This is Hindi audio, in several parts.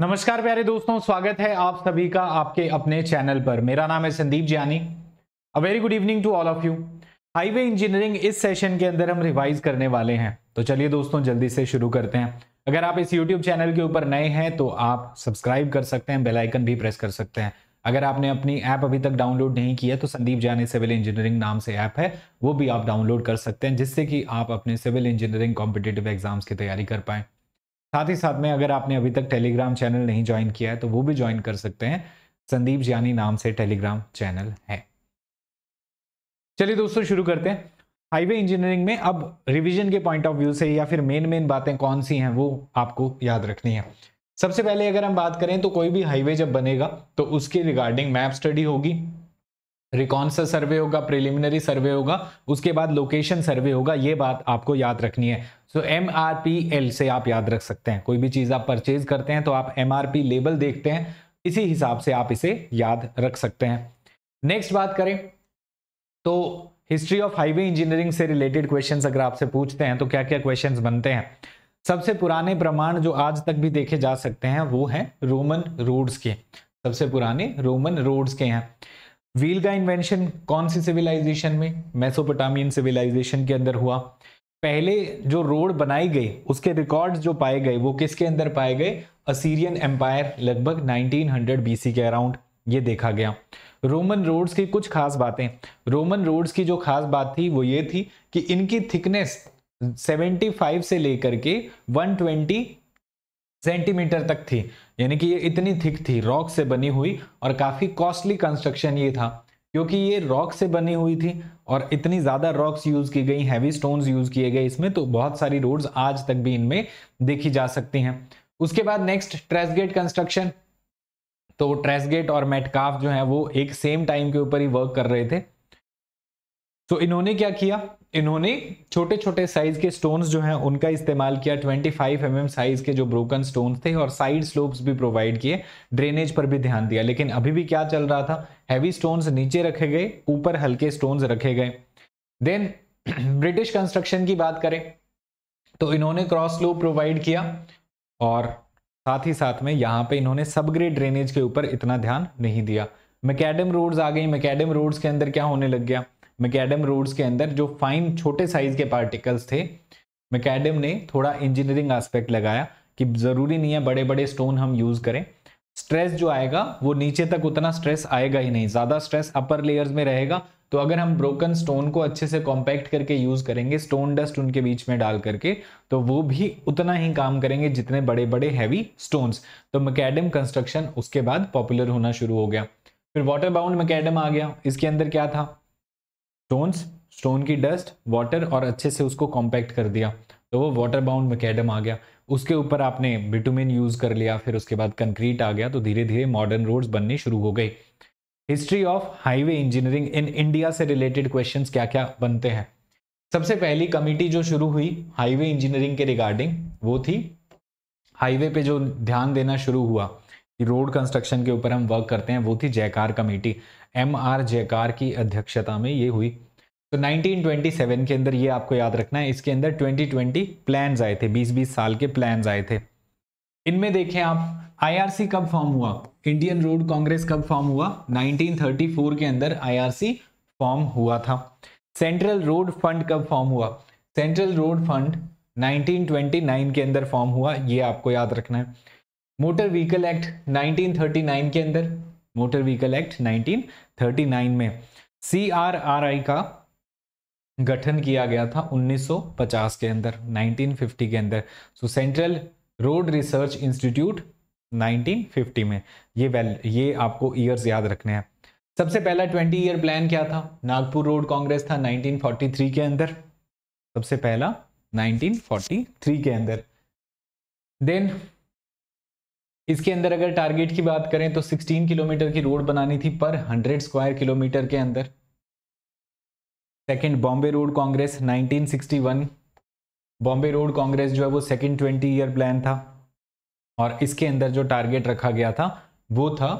नमस्कार प्यारे दोस्तों स्वागत है आप सभी का आपके अपने चैनल पर मेरा नाम है Sandeep Jani a very good evening to all of you highway engineering इस सेशन के अंदर हम रिवाइज करने वाले हैं तो चलिए दोस्तों जल्दी से शुरू करते हैं अगर आप इस यूट्यूब चैनल के ऊपर नए हैं तो आप सब्सक्राइब कर सकते हैं बेलाइकन भी प्रेस कर सकते हैं अगर आपने अपनी ऐप अभी तक डाउनलोड नहीं की है तो संदीप जानी सिविल इंजीनियरिंग नाम से ऐप है वो भी आप डाउनलोड कर सकते हैं जिससे कि आप अपने सिविल इंजीनियरिंग कॉम्पिटेटिव एग्जाम्स की तैयारी कर पाएँ साथ ही साथ में अगर आपने अभी तक टेलीग्राम चैनल नहीं ज्वाइन किया है तो वो भी ज्वाइन कर सकते हैं संदीप जानी नाम से टेलीग्राम चैनल है चलिए दोस्तों शुरू करते हैं हाईवे इंजीनियरिंग में अब रिवीजन के पॉइंट ऑफ व्यू से या फिर मेन मेन बातें कौन सी हैं वो आपको याद रखनी है सबसे पहले अगर हम बात करें तो कोई भी हाईवे जब बनेगा तो उसके रिगार्डिंग मैप स्टडी होगी रिकॉन सा सर्वे होगा प्रिलिमिनरी सर्वे होगा उसके बाद लोकेशन सर्वे होगा ये बात आपको याद रखनी है so M R P L से आप याद रख सकते हैं कोई भी चीज़ आप परचेज करते हैं तो आप एम आर पी लेबल देखते हैं इसी हिसाब से आप इसे याद रख सकते हैं नेक्स्ट बात करें तो हिस्ट्री ऑफ हाईवे इंजीनियरिंग से रिलेटेड क्वेश्चन अगर आपसे पूछते हैं तो क्या क्या क्वेश्चन बनते हैं सबसे पुराने प्रमाण जो आज तक भी देखे जा सकते हैं वो है रोमन रोड्स के सबसे पुराने रोमन रोड्स के हैं व्हील का इन्वेंशन कौन सी सिविलाइजेशन में मेसोपोटामियन सिविलाइजेशन के अंदर हुआ पहले जो रोड बनाई गई उसके रिकॉर्ड्स जो पाए गए वो किसके अंदर पाए गए असीरियन एम्पायर लगभग 1900 बीसी के अराउंड ये देखा गया रोमन रोड्स की कुछ खास बातें रोमन रोड्स की जो खास बात थी वो ये थी कि इनकी थिकनेस 75 से लेकर के 120 ट्वेंटी सेंटीमीटर तक थी यानी कि ये इतनी थिक थी रॉक से बनी हुई और काफ़ी कॉस्टली कंस्ट्रक्शन ये था क्योंकि ये रॉक से बनी हुई थी और इतनी ज़्यादा रॉक्स यूज़ की गई हैवी स्टोन्स यूज़ किए गए इसमें तो बहुत सारी रोड्स आज तक भी इनमें देखी जा सकती हैं उसके बाद नेक्स्ट ट्रेसगेट कंस्ट्रक्शन तो ट्रेसगेट और मेटकाफ जो है वो एक सेम टाइम के ऊपर ही वर्क कर रहे थे तो इन्होंने क्या किया इन्होंने छोटे छोटे साइज के स्टोन्स जो हैं उनका इस्तेमाल किया 25 फाइव mm साइज के जो ब्रोकन स्टोन थे और साइड स्लोप्स भी प्रोवाइड किए ड्रेनेज पर भी ध्यान दिया लेकिन अभी भी क्या चल रहा था हैवी स्टोन्स नीचे रखे गए ऊपर हल्के स्टोन्स रखे गए देन ब्रिटिश कंस्ट्रक्शन की बात करें तो इन्होंने क्रॉस स्लोप प्रोवाइड किया और साथ ही साथ में यहाँ पे इन्होंने सबग्रेड ड्रेनेज के ऊपर इतना ध्यान नहीं दिया मैकेडम रोड्स आ गई मैकेडम रोड्स के अंदर क्या होने लग गया मैकेडम रोड्स के अंदर जो फाइन छोटे साइज के पार्टिकल्स थे मैकेडम ने थोड़ा इंजीनियरिंग एस्पेक्ट लगाया कि ज़रूरी नहीं है बड़े बड़े स्टोन हम यूज़ करें स्ट्रेस जो आएगा वो नीचे तक उतना स्ट्रेस आएगा ही नहीं ज़्यादा स्ट्रेस अपर लेयर्स में रहेगा तो अगर हम ब्रोकन स्टोन को अच्छे से कॉम्पैक्ट करके यूज़ करेंगे स्टोन डस्ट उनके बीच में डाल करके तो वो भी उतना ही काम करेंगे जितने बड़े बड़े हैवी स्टोन्स तो मैकेडम कंस्ट्रक्शन उसके बाद पॉपुलर होना शुरू हो गया फिर वाटर बाउंड मैकेडम आ गया इसके अंदर क्या था स्टोन्स स्टोन की डस्ट वाटर और अच्छे से उसको कॉम्पैक्ट कर दिया तो वो वाटर बाउंड मैकेडम आ गया उसके ऊपर आपने बिटुमिन यूज़ कर लिया फिर उसके बाद कंक्रीट आ गया तो धीरे धीरे मॉडर्न रोड्स बनने शुरू हो गई history of highway engineering in India से रिलेटेड क्वेश्चन क्या क्या बनते हैं सबसे पहली कमेटी जो शुरू हुई हाईवे इंजीनियरिंग के रिगार्डिंग वो थी हाईवे पे जो ध्यान देना शुरू हुआ रोड कंस्ट्रक्शन के ऊपर हम वर्क करते हैं वो थी जयकार कमेटी एम आर जयकार की अध्यक्षता में ये हुई तो 1927 के अंदर ये आपको याद रखना है इसके अंदर 2020 प्लान्स आए थे 20-20 साल के प्लान्स आए थे इनमें देखें आप आईआरसी कब फॉर्म हुआ इंडियन रोड कांग्रेस कब फॉर्म हुआ 1934 के अंदर आईआरसी फॉर्म हुआ था सेंट्रल रोड फंड कब फॉर्म हुआ सेंट्रल रोड फंड 1929 के अंदर फॉर्म हुआ ये आपको याद रखना है मोटर व्हीकल एक्ट 1939 के अंदर मोटर व्हीकल एक्ट 1939 में सीआरआरआई का गठन किया गया था 1950 के अंदर 1950 के अंदर so central road research institute 1950 में ये वेल ये आपको ईयर्स याद रखने हैं सबसे पहला 20 ईयर प्लान क्या था नागपुर रोड कांग्रेस था 1943 के अंदर सबसे पहला 1943 के अंदर देन इसके अंदर अगर टारगेट की बात करें तो 16 किलोमीटर की रोड बनानी थी पर 100 स्क्वायर किलोमीटर के अंदर second Bombay road congress 1961 Bombay road congress जो है वो सेकंड 20 ईयर प्लान था और इसके अंदर जो टारगेट रखा गया था वो था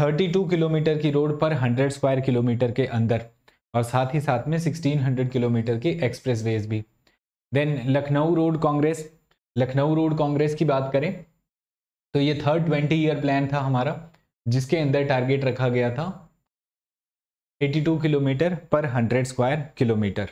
32 किलोमीटर की रोड पर 100 स्क्वायर किलोमीटर के अंदर और साथ ही साथ में सिक्सटीन किलोमीटर की एक्सप्रेस वेज भी then Lucknow road congress Lucknow road congress की बात करें तो ये थर्ड ट्वेंटी ईयर प्लान था हमारा जिसके अंदर टारगेट रखा गया था 82 किलोमीटर पर 100 स्क्वायर किलोमीटर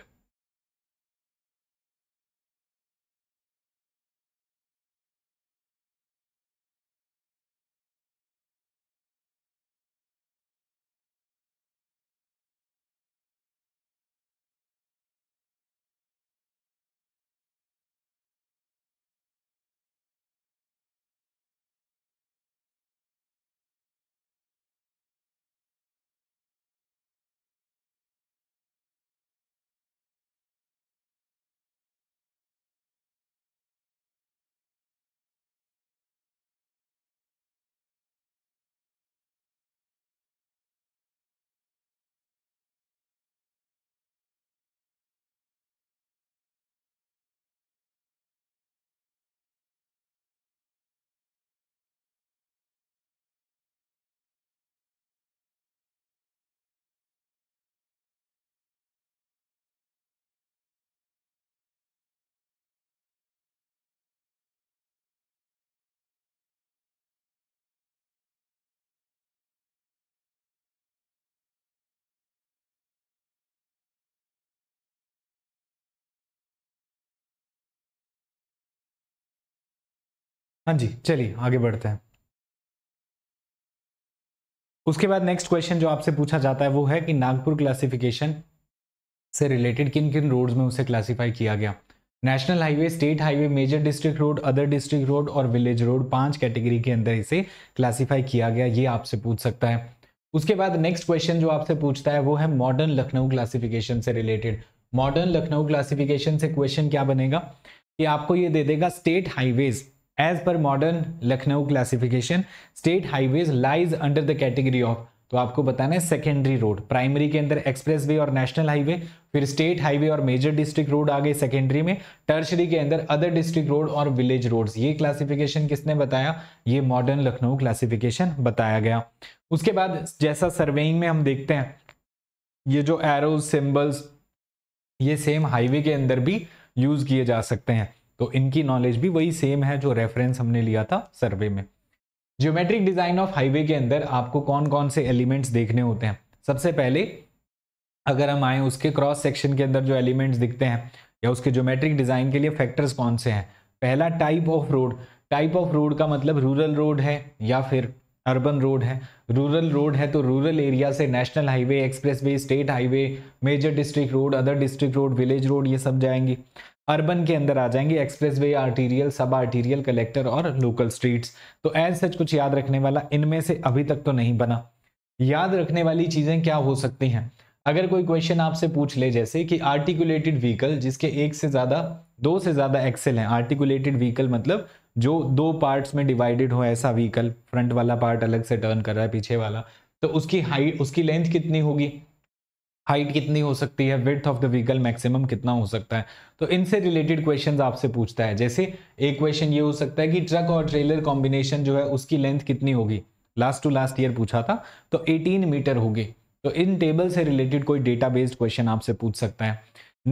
हाँ जी चलिए आगे बढ़ते हैं उसके बाद नेक्स्ट क्वेश्चन जो आपसे पूछा जाता है वो है कि नागपुर क्लासिफिकेशन से रिलेटेड किन किन रोड्स में उसे क्लासिफाई किया गया national highway state highway major district road other district road और विलेज रोड पांच कैटेगरी के अंदर इसे क्लासिफाई किया गया ये आपसे पूछ सकता है उसके बाद नेक्स्ट क्वेश्चन जो आपसे पूछता है वो है मॉडर्न लखनऊ क्लासिफिकेशन से रिलेटेड मॉडर्न लखनऊ क्लासिफिकेशन से क्वेश्चन क्या बनेगा कि आपको ये दे देगा स्टेट हाईवेज एज पर modern Lucknow classification state highways lies under the category of तो आपको बताना है सेकेंडरी रोड प्राइमरी के अंदर एक्सप्रेस वे और नेशनल हाईवे फिर स्टेट हाईवे और मेजर डिस्ट्रिक्ट रोड आ गए सेकेंडरी में टर्शरी के अंदर अदर डिस्ट्रिक्ट रोड और विलेज रोड्स ये क्लासिफिकेशन किसने बताया ये मॉडर्न लखनऊ क्लासिफिकेशन बताया गया उसके बाद जैसा सर्वेइंग में हम देखते हैं ये जो एरो सिंबल्स ये सेम हाईवे के अंदर भी यूज किए जा सकते हैं तो इनकी नॉलेज भी वही सेम है जो रेफरेंस हमने लिया था सर्वे में जियोमेट्रिक डिज़ाइन ऑफ हाईवे के अंदर आपको कौन कौन से एलिमेंट्स देखने होते हैं सबसे पहले अगर हम आए उसके क्रॉस सेक्शन के अंदर जो एलिमेंट्स दिखते हैं या उसके ज्योमेट्रिक डिज़ाइन के लिए फैक्टर्स कौन से हैं पहला type of road type of road का मतलब रूरल रोड है या फिर अर्बन रोड है रूरल रोड है तो रूरल एरिया से national highway expressway state highway major district road other district road village road ये सब जाएंगी अर्बन के अंदर आ जाएंगे expressway arterial sub arterial collector और लोकल स्ट्रीट्स तो एज सच कुछ याद रखने वाला इनमें से अभी तक तो नहीं बना याद रखने वाली चीजें क्या हो सकती हैं अगर कोई क्वेश्चन आपसे पूछ ले जैसे कि आर्टिकुलेटेड व्हीकल जिसके एक से ज्यादा दो से ज्यादा एक्सेल हैं आर्टिकुलेटेड व्हीकल मतलब जो दो पार्ट्स में डिवाइडेड हो ऐसा व्हीकल फ्रंट वाला पार्ट अलग से टर्न कर रहा है पीछे वाला तो उसकी हाइट उसकी लेंथ कितनी होगी हाइट कितनी हो सकती है width of the vehicle maximum कितना हो सकता है तो इनसे रिलेटेड क्वेश्चन आपसे पूछता है जैसे एक क्वेश्चन ये हो सकता है कि ट्रक और ट्रेलर कॉम्बिनेशन जो है उसकी लेंथ कितनी होगी लास्ट टू लास्ट ईयर पूछा था तो 18 मीटर होगी तो इन टेबल से रिलेटेड कोई डेटा बेस्ड क्वेश्चन आपसे पूछ सकता है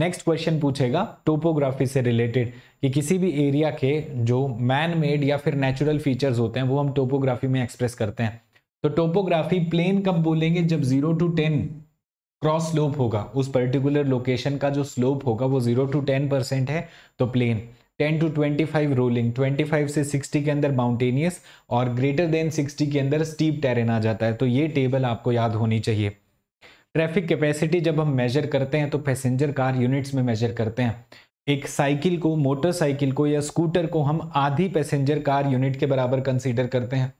नेक्स्ट क्वेश्चन पूछेगा टोपोग्राफी से रिलेटेड कि किसी भी एरिया के जो मैन मेड या फिर नेचुरल फीचर्स होते हैं वो हम टोपोग्राफी में एक्सप्रेस करते हैं तो टोपोग्राफी प्लेन कब बोलेंगे जब zero to ten cross slope होगा उस पर्टिकुलर लोकेशन का जो स्लोप होगा वो जीरो टू टेन परसेंट है तो plain ten to twenty five rolling twenty five से सिक्सटी के अंदर माउंटेनियस और ग्रेटर देन सिक्सटी के अंदर स्टीप टेरेन आ जाता है तो ये टेबल आपको याद होनी चाहिए ट्रैफिक कैपेसिटी जब हम मेजर करते हैं तो पैसेंजर कार यूनिट्स में मेजर करते हैं एक साइकिल को मोटरसाइकिल को या स्कूटर को हम आधी पैसेंजर कार यूनिट के बराबर कंसीडर करते हैं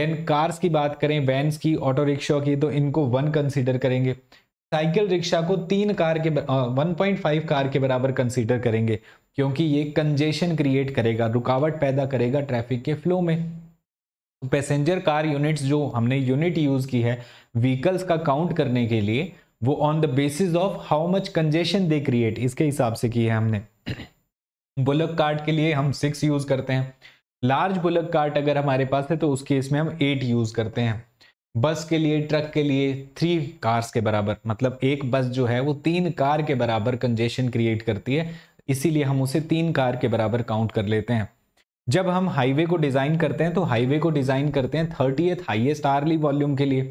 देन कार्स की बात करें वैन्स की ऑटो रिक्शा की तो इनको वन कंसीडर करेंगे साइकिल रिक्शा को तीन कार के वन पॉइंट फाइव कार के बराबर कंसीडर करेंगे क्योंकि ये कंजेशन क्रिएट करेगा रुकावट पैदा करेगा ट्रैफिक के फ्लो में पैसेंजर कार यूनिट्स जो हमने यूनिट यूज़ की है व्हीकल्स का काउंट करने के लिए वो on the basis of how much congestion they create इसके हिसाब से की है हमने बुलक कार्ड के लिए हम सिक्स यूज़ करते हैं लार्ज बुलक कार्ट अगर हमारे पास है तो उस केस में हम एट यूज़ करते हैं बस के लिए ट्रक के लिए थ्री कार्स के बराबर मतलब एक बस जो है वो तीन कार के बराबर कंजेशन क्रिएट करती है इसीलिए हम उसे तीन कार के बराबर काउंट कर लेते हैं जब हम हाईवे को डिज़ाइन करते हैं तो हाईवे को डिज़ाइन करते हैं थर्टीएथ हाइएस्ट आर्ली वॉल्यूम के लिए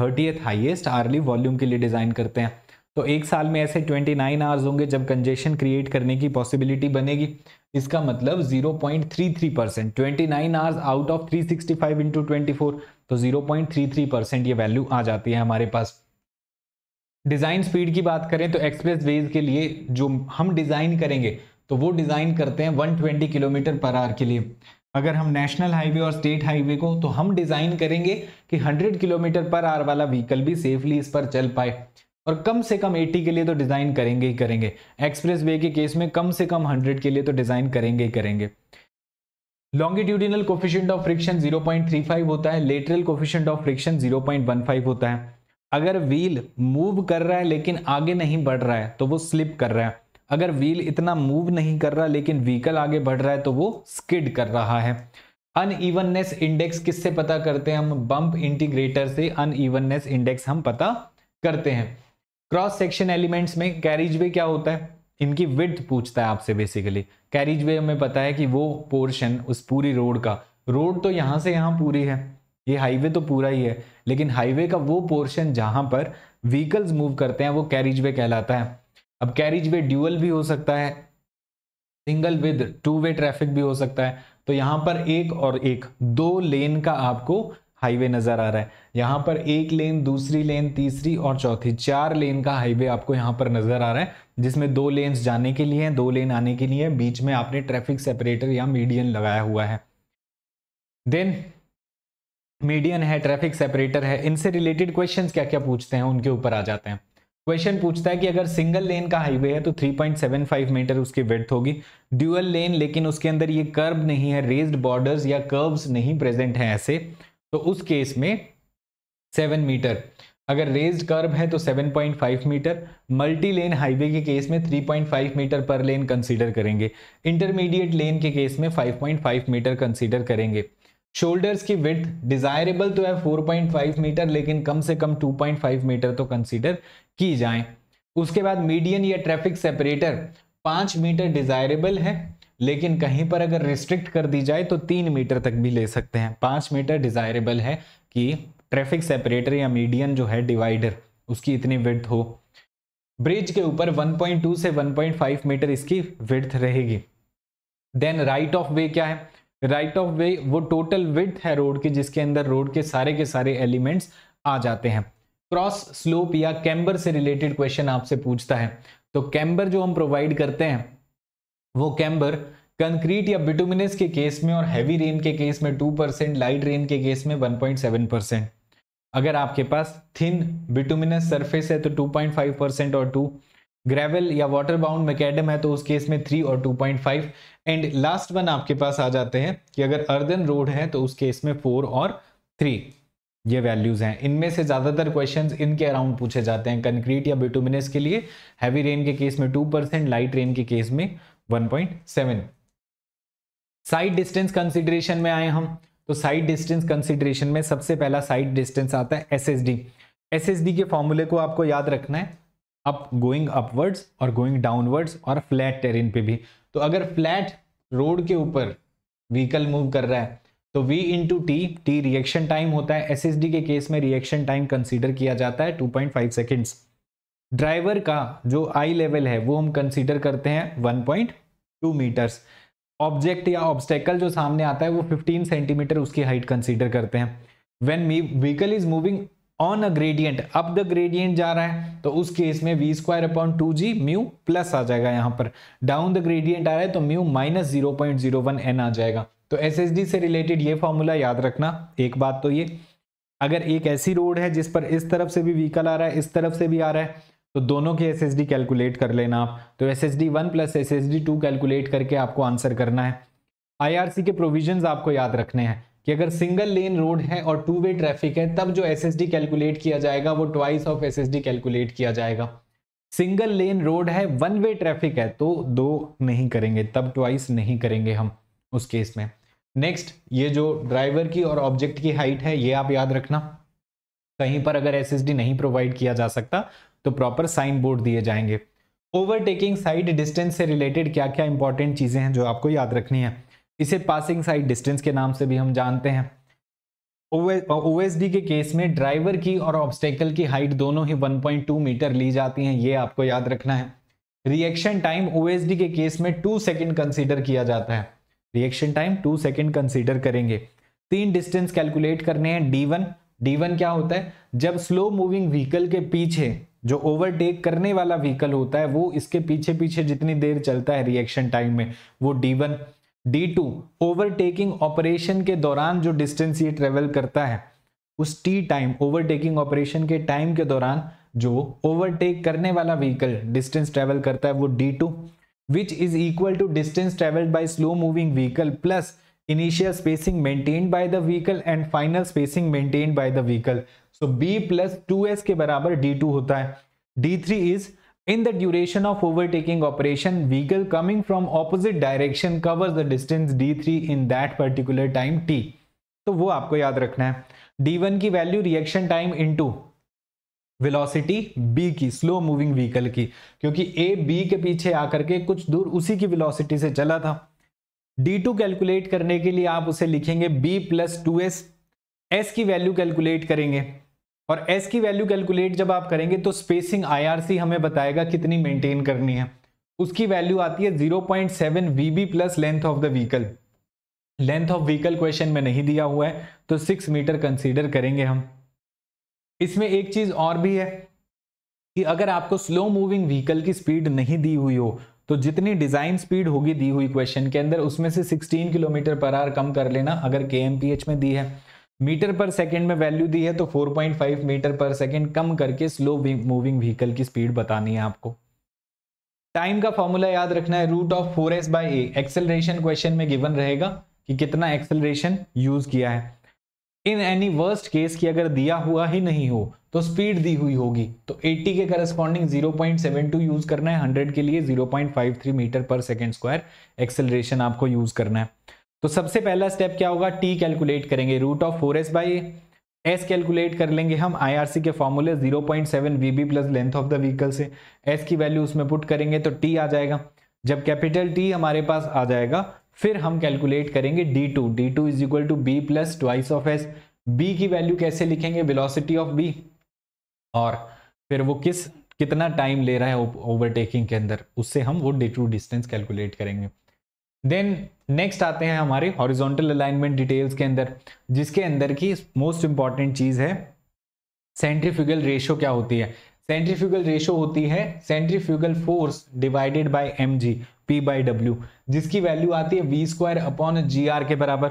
थर्टीएथ हाइएस्ट आर्ली वॉल्यूम के लिए डिज़ाइन करते हैं तो एक साल में ऐसे 29 नाइन आवर्स होंगे जब कंजेशन क्रिएट करने की पॉसिबिलिटी बनेगी इसका मतलब 0.33 percent twenty nine hours out of 365 sixty five into twenty four तो 0.33 परसेंट ये वैल्यू आ जाती है हमारे पास डिज़ाइन स्पीड की बात करें तो एक्सप्रेस वेज के लिए जो हम डिज़ाइन करेंगे तो वो डिज़ाइन करते हैं 120 किलोमीटर पर आवर के लिए अगर हम नेशनल हाईवे और स्टेट हाईवे को तो हम डिज़ाइन करेंगे कि 100 किलोमीटर पर आवर वाला व्हीकल भी सेफली इस पर चल पाए और कम से कम 80 के लिए तो डिज़ाइन करेंगे ही करेंगे एक्सप्रेस वे के केस में कम से कम 100 के लिए तो डिज़ाइन करेंगे ही करेंगे लॉन्गिट्यूडिनल कोफिशियंट ऑफ फ्रिक्शन 0.35 होता है लेटरल कोफिशियंट ऑफ फ्रिक्शन 0.15 होता है अगर व्हील मूव कर रहा है लेकिन आगे नहीं बढ़ रहा है तो वो स्लिप कर रहा है अगर व्हील इतना मूव नहीं कर रहा लेकिन व्हीकल आगे बढ़ रहा है तो वो स्किड कर रहा है अनइवननेस इंडेक्स किससे पता करते हैं हम बम्प इंटीग्रेटर से अनइवननेस इंडेक्स हम पता करते हैं क्रॉस सेक्शन एलिमेंट्स में कैरिजवे क्या होता है इनकी विथ पूछता है आपसे बेसिकली कैरिज वे हमें पता है कि वो पोर्शन उस पूरी रोड का रोड तो यहाँ से यहाँ पूरी है ये हाईवे तो पूरा ही है लेकिन हाईवे का वो पोर्शन जहाँ पर व्हीकल्स मूव करते हैं वो कैरिज वे कहलाता है अब कैरिज वे ड्यूअल भी हो सकता है single with two way traffic भी हो सकता है तो यहाँ पर एक और एक दो लेन का आपको हाईवे नज़र आ रहा है यहाँ पर एक लेन दूसरी लेन तीसरी और चौथी चार लेन का हाईवे आपको यहाँ पर नज़र आ रहा है जिसमें दो लेन्स जाने के लिए हैं दो लेन आने के लिए बीच में आपने ट्रैफिक सेपरेटर या मीडियन लगाया हुआ है देन मीडियन है ट्रैफिक सेपरेटर है इनसे रिलेटेड क्वेश्चन क्या क्या पूछते हैं उनके ऊपर आ जाते हैं क्वेश्चन पूछता है कि अगर सिंगल लेन का हाईवे है तो 3.75 मीटर उसकी वेथ होगी ड्यूअल लेन लेकिन उसके अंदर ये कर्ब नहीं है रेज्ड बॉर्डर्स या कर्ब्स नहीं प्रेजेंट हैं ऐसे तो उस केस में सेवन मीटर अगर रेज्ड कर्व है तो 7.5 मीटर मल्टी लेन हाईवे के केस में 3.5 मीटर पर लेन कंसीडर करेंगे इंटरमीडिएट लेन के केस में 5.5 मीटर कंसीडर करेंगे शोल्डर्स की विथ डिजायरेबल तो है 4.5 मीटर लेकिन कम से कम 2.5 मीटर तो कंसीडर की जाए उसके बाद मीडियन या ट्रैफिक सेपरेटर 5 मीटर डिजायरेबल है लेकिन कहीं पर अगर रिस्ट्रिक्ट कर दी जाए तो तीन मीटर तक भी ले सकते हैं पाँच मीटर डिज़ायरेबल है कि ट्रैफिक सेपरेटर या मीडियन जो है डिवाइडर उसकी इतनी विड्थ हो ब्रिज के ऊपर 1.2 से 1.5 मीटर इसकी विड्थ रहेगी देन राइट ऑफ वे क्या है राइट ऑफ वे वो टोटल विड्थ है रोड की जिसके अंदर रोड के सारे के सारे एलिमेंट्स आ जाते हैं क्रॉस स्लोप या कैम्बर से रिलेटेड क्वेश्चन आपसे पूछता है तो कैम्बर जो हम प्रोवाइड करते हैं वो कैम्बर कंक्रीट या बिटुमिनस के केस में और हैवी रेन के केस में टू परसेंट लाइट रेन के केस में वन पॉइंट सेवन परसेंट अगर आपके पास थिन बिटुमिनस सरफेस है तो टू पॉइंट फाइव परसेंट और टू ग्रेवल या वाटर बाउंड मैकेडम है तो उस केस में थ्री और two point five and last one आपके पास आ जाते हैं कि अगर अर्दन रोड है तो उस केस में फोर और थ्री ये वैल्यूज हैं इनमें से ज्यादातर क्वेश्चंस इनके अराउंड पूछे जाते हैं कंक्रीट या बिटुमिनस के लिए हैवी रेन के केस में टू परसेंट लाइट रेन के केस में 1.7 साइड डिस्टेंस कंसिडरेशन में आए हम तो साइड डिस्टेंस कंसिडरेशन में सबसे पहला साइड डिस्टेंस आता है एसएसडी एसएसडी के फॉर्मूले को आपको याद रखना है अप गोइंग अपवर्ड्स और गोइंग डाउनवर्ड्स और फ्लैट टेरेन पे भी तो अगर फ्लैट रोड के ऊपर व्हीकल मूव कर रहा है तो v into T T reaction time होता है एस के केस में रिएक्शन टाइम कंसिडर किया जाता है 2.5 सेकंड्स ड्राइवर का जो आई लेवल है वो हम कंसीडर करते हैं 1.2 मीटर्स ऑब्जेक्ट या ऑब्स्टेकल जो सामने आता है वो 15 सेंटीमीटर उसकी हाइट कंसीडर करते हैं when vehicle is moving on a gradient up the gradient जा रहा है तो उस केस में V square upon two G mu plus आ जाएगा यहाँ पर डाउन द ग्रेडियंट आ रहा है तो mu minus zero point zero one N आ जाएगा तो एस एस डी से रिलेटेड ये फॉर्मूला याद रखना एक बात तो ये अगर एक ऐसी रोड है जिस पर इस तरफ से भी व्हीकल आ रहा है इस तरफ से भी आ रहा है तो दोनों के एस कैलकुलेट कर लेना आप तो S S D one plus S S D two calculate करके आपको आंसर करना है आई के प्रोविजंस आपको याद रखने हैं कि अगर सिंगल लेन रोड है और टू वे ट्रैफिक है तब जो एस एस डी कैलकुलेट किया जाएगा वो twice of S S D calculate किया जाएगा सिंगल लेन रोड है वन वे ट्रैफिक है तो दो नहीं करेंगे तब ट्वाइस नहीं करेंगे हम उस केस में नेक्स्ट ये जो ड्राइवर की और ऑब्जेक्ट की हाइट है ये आप याद रखना कहीं पर अगर एस नहीं प्रोवाइड किया जा सकता तो प्रॉपर साइन बोर्ड दिए जाएंगे ओवरटेकिंग साइड डिस्टेंस से रिलेटेड क्या क्या इंपॉर्टेंट चीज़ें हैं जो आपको याद रखनी है इसे पासिंग साइड डिस्टेंस के नाम से भी हम जानते हैं ओ एस डी के केस में ड्राइवर की और ऑब्स्टेकल की हाइट दोनों ही 1.2 मीटर ली जाती हैं ये आपको याद रखना है reaction time O S D के केस में टू सेकेंड कंसिडर किया जाता है reaction time two second consider करेंगे तीन डिस्टेंस कैलकुलेट करने हैं डी वन डी वन क्या होता है जब स्लो मूविंग व्हीकल के पीछे जो ओवरटेक करने वाला व्हीकल होता है वो इसके पीछे पीछे जितनी देर चलता है रिएक्शन टाइम में वो D one D two overtaking operation के दौरान जो डिस्टेंस ये ट्रेवल करता है उस टी टाइम ओवरटेकिंग ऑपरेशन के टाइम के दौरान जो ओवरटेक करने वाला व्हीकल डिस्टेंस ट्रेवल करता है वो D two which is equal to distance travelled by slow moving vehicle plus initial spacing maintained by the vehicle and final spacing maintained by the vehicle so b plus 2s के बराबर d2 होता है d3 is in the duration of overtaking operation vehicle coming from opposite direction covers the distance d3 in that particular time t तो वो आपको याद रखना है d1 की value reaction time into velocity B की स्लो मूविंग व्हीकल की क्योंकि ए बी के पीछे आकर के कुछ दूर उसी की वेलोसिटी से चला था डी टू कैलकुलेट करने के लिए आप उसे लिखेंगे B plus two S S की वैल्यू कैलकुलेट करेंगे और एस की वैल्यू कैलकुलेट जब आप करेंगे तो स्पेसिंग सी हमें बताएगा कितनी मेंटेन करनी है उसकी वैल्यू आती है zero point seven V B plus length of the vehicle length of vehicle question में नहीं दिया हुआ है तो सिक्स मीटर कंसीडर करेंगे हम इसमें एक चीज़ और भी है कि अगर आपको स्लो मूविंग व्हीकल की स्पीड नहीं दी हुई हो तो जितनी डिज़ाइन स्पीड होगी दी हुई क्वेश्चन के अंदर उसमें से 16 किलोमीटर पर आर कम कर लेना अगर के में दी है मीटर पर सेकंड में वैल्यू दी है तो 4.5 मीटर पर सेकंड कम करके स्लो मूविंग व्हीकल की स्पीड बतानी है आपको टाइम का फॉर्मूला याद रखना है root of four S by acceleration question में गिवन रहेगा कि कितना एक्सेलरेशन यूज किया है इन एनी वर्स्ट केस की अगर दिया हुआ ही नहीं हो तो स्पीड दी हुई होगी तो 80 के करस्पॉन्डिंग 0.72 यूज करना है 100 के लिए 0.53 metre per second square acceleration आपको यूज करना है तो सबसे पहला स्टेप क्या होगा टी कैलकुलेट करेंगे root of four S by S calculate कर लेंगे हम आईआरसी के फॉर्मूले 0.7 point plus length of the vehicle से एस की वैल्यू उसमें पुट करेंगे तो टी आ जाएगा जब कैपिटल टी हमारे पास आ जाएगा फिर हम कैलकुलेट करेंगे D two D two is equal to B plus twice of S B की वैल्यू कैसे लिखेंगे वेलोसिटी ऑफ बी और फिर वो किस कितना टाइम ले रहा है ओवरटेकिंग के अंदर उससे हम वो d2 टू डिस्टेंस कैलकुलेट करेंगे देन नेक्स्ट आते हैं हमारे हॉरिजॉन्टल अलाइनमेंट डिटेल्स के अंदर जिसके अंदर की मोस्ट इंपॉर्टेंट चीज़ है सेंट्रीफ्यूगल रेशो क्या होती है सेंट्रीफ्यूगल रेशो होती है centrifugal force divided by M P by W जिसकी वैल्यू आती है V square upon G R के बराबर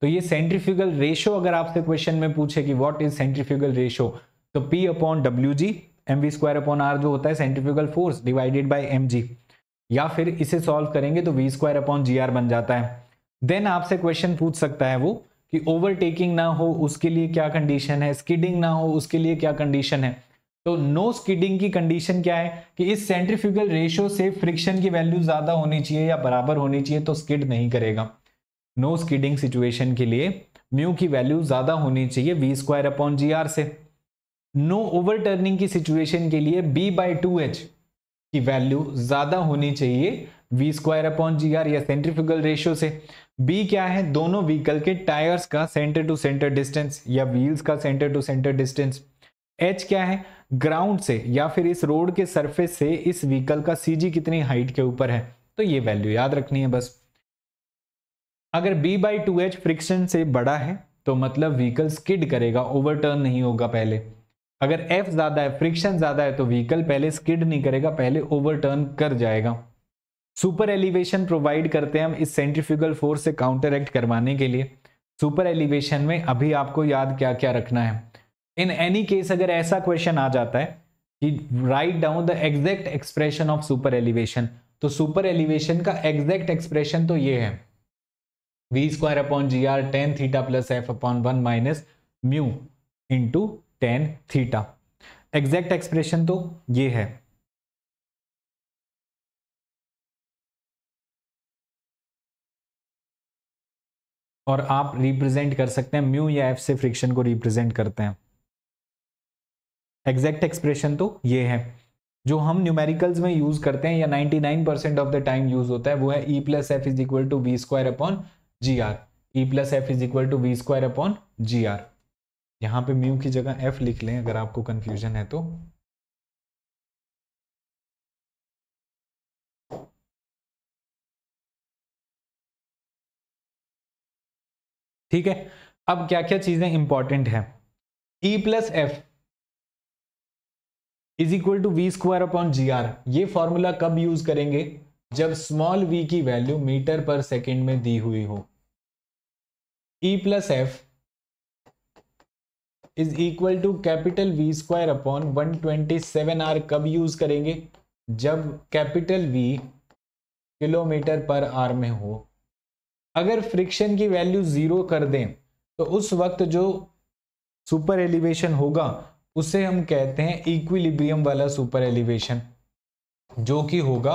तो ये सेंट्रीफ्यूगल रेशो अगर आपसे क्वेश्चन में पूछे कि व्हाट इज सेंट्रीफ्यूगल रेशो तो P upon W G M V square upon R जो होता है centrifugal force divided by M G या फिर इसे सॉल्व करेंगे तो V square upon G R बन जाता है देन आपसे क्वेश्चन पूछ सकता है वो कि ओवरटेकिंग ना हो उसके लिए क्या कंडीशन है स्किडिंग ना हो उसके लिए क्या कंडीशन है तो नो स्किडिंग की कंडीशन क्या है कि इस सेंट्रीफ्यूगल रेशियो से फ्रिक्शन की वैल्यू ज्यादा होनी चाहिए या बराबर होनी चाहिए तो स्किड नहीं करेगा नो स्किडिंग सिचुएशन के लिए म्यू की वैल्यू ज्यादा होनी चाहिए V square upon G R से नो ओवर टर्निंग की सिचुएशन के लिए बी बाई टू एच की वैल्यू ज्यादा होनी चाहिए V square upon G R या सेंट्रीफ्यूगल रेशियो से बी क्या है दोनों व्हीकल के टायर्स का सेंटर टू सेंटर डिस्टेंस या व्हील्स का centre to centre distance H क्या है ग्राउंड से या फिर इस रोड के सरफेस से इस व्हीकल का सीजी कितनी हाइट के ऊपर है तो ये वैल्यू याद रखनी है बस अगर B by two H friction से बड़ा है तो मतलब व्हीकल स्किड करेगा ओवरटर्न नहीं होगा पहले अगर एफ ज्यादा है फ्रिक्शन ज्यादा है तो व्हीकल पहले स्किड नहीं करेगा पहले ओवरटर्न कर जाएगा सुपर एलिवेशन प्रोवाइड करते हैं हम इस सेंट्रीफ्यूगल फोर्स से काउंटर एक्ट करवाने के लिए सुपर एलिवेशन में अभी आपको याद क्या क्या रखना है इन एनी केस अगर ऐसा क्वेश्चन आ जाता है कि write down the exact expression of super elevation तो सुपर एलिवेशन का एग्जैक्ट एक्सप्रेशन तो ये है V square upon G R tan theta plus F upon one minus mu into tan theta exact expression तो ये है और आप रिप्रेजेंट कर सकते हैं म्यू या एफ से फ्रिक्शन को रिप्रेजेंट करते हैं एग्जैक्ट एक्सप्रेशन तो ये है जो हम न्यूमेरिकल्स में यूज करते हैं या 99 percent of the time use होता है वो है E plus F is equal to V square upon G R E plus F is equal to V square upon G R यहां पे म्यू की जगह एफ लिख लें अगर आपको कंफ्यूजन है तो ठीक है अब क्या क्या चीजें इंपॉर्टेंट हैं E plus F is equal to V square upon G R ये फॉर्मूला कब यूज करेंगे जब स्मॉल वी की वैल्यू मीटर पर सेकेंड में दी हुई हो E plus F is equal to capital V square upon one twenty seven R कब यूज करेंगे जब capital V kilometre per hour में हो अगर फ्रिक्शन की वैल्यू जीरो कर दें तो उस वक्त जो सुपर एलिवेशन होगा उसे हम कहते हैं इक्विलिब्रियम वाला सुपर एलिवेशन जो कि होगा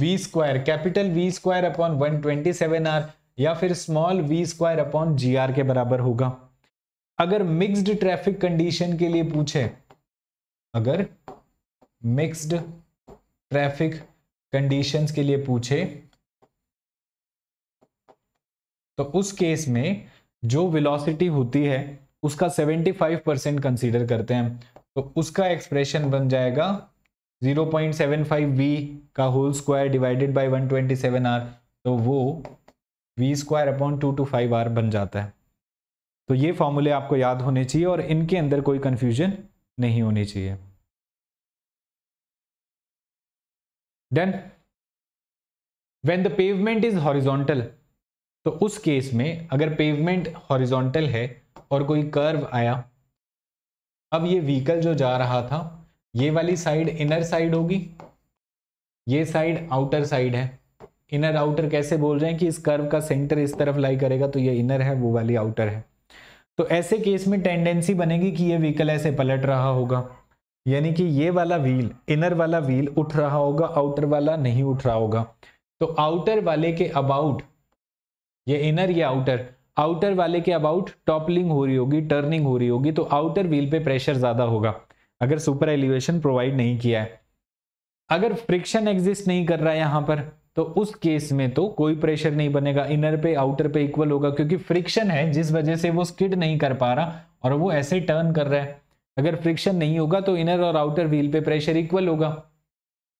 V square capital V square upon one twenty seven R या फिर small V square upon G R के बराबर होगा अगर मिक्स्ड ट्रैफिक कंडीशन के लिए पूछे अगर मिक्स्ड ट्रैफिक कंडीशन के लिए पूछे तो उस केस में जो वेलोसिटी होती है उसका 75 परसेंट कंसिडर करते हैं तो उसका एक्सप्रेशन बन जाएगा 0.75 वी का whole square divided by 127 R तो वो V square upon two two five R बन जाता है तो ये फॉर्मूले आपको याद होने चाहिए और इनके अंदर कोई कन्फ्यूजन नहीं होनी चाहिए done when the pavement is horizontal तो उस केस में अगर पेवमेंट हॉरिजोंटल है और कोई कर्व आया अब ये व्हीकल जो जा रहा था ये वाली साइड इनर साइड होगी ये साइड आउटर साइड है इनर आउटर कैसे बोल रहे हैं कि इस कर्व का सेंटर इस तरफ लाई करेगा तो ये इनर है वो वाली आउटर है तो ऐसे केस में टेंडेंसी बनेगी कि ये व्हीकल ऐसे पलट रहा होगा यानी कि ये वाला व्हील इनर वाला व्हील उठ रहा होगा आउटर वाला नहीं उठ रहा होगा तो आउटर वाले के अबाउट ये इनर या आउटर आउटर वाले के अबाउट टॉपलिंग हो रही होगी टर्निंग हो रही होगी तो आउटर व्हील पे प्रेशर ज्यादा होगा अगर सुपर एलिवेशन प्रोवाइड नहीं किया है अगर फ्रिक्शन एग्जिस्ट नहीं कर रहा है यहां पर तो उस केस में तो कोई प्रेशर नहीं बनेगा इनर पे आउटर पे इक्वल होगा क्योंकि फ्रिक्शन है जिस वजह से वो स्किड नहीं कर पा रहा और वो ऐसे टर्न कर रहा है अगर फ्रिक्शन नहीं होगा तो इनर और आउटर व्हील पे प्रेशर इक्वल होगा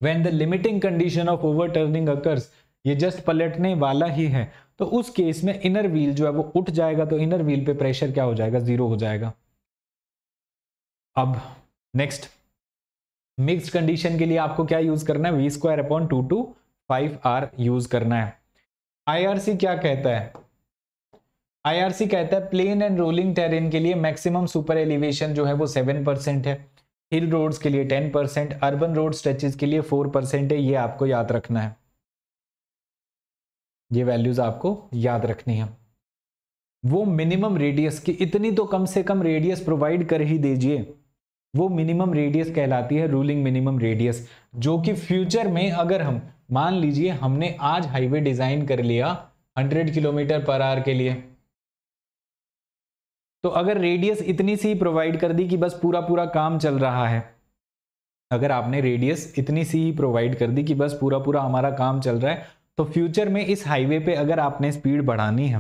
when the limiting condition of overturning occurs ये जस्ट पलटने वाला ही है तो उस केस में इनर व्हील जो है वो उठ जाएगा तो इनर व्हील पे प्रेशर क्या हो जाएगा जीरो हो जाएगा अब नेक्स्ट मिक्स्ड कंडीशन के लिए आपको क्या यूज करना है V square upon two two five R use करना है आईआरसी क्या कहता है आईआरसी कहता है प्लेन एंड रोलिंग टेरेन के लिए मैक्सिमम सुपर एलिवेशन जो है वो सेवन परसेंट है हिल रोड्स के लिए ten percent urban road stretches के लिए फोर परसेंट है ये आपको याद रखना है ये वैल्यूज आपको याद रखनी है वो मिनिमम रेडियस की इतनी तो कम से कम रेडियस प्रोवाइड कर ही दीजिए वो मिनिमम रेडियस कहलाती है रूलिंग मिनिमम रेडियस जो कि फ्यूचर में अगर हम मान लीजिए हमने आज हाईवे डिजाइन कर लिया 100 किलोमीटर पर आवर के लिए तो अगर रेडियस इतनी सी प्रोवाइड कर दी कि बस पूरा पूरा काम चल रहा है अगर आपने रेडियस इतनी सी ही प्रोवाइड कर दी कि बस पूरा पूरा हमारा काम चल रहा है तो फ्यूचर में इस हाईवे पे अगर आपने स्पीड बढ़ानी है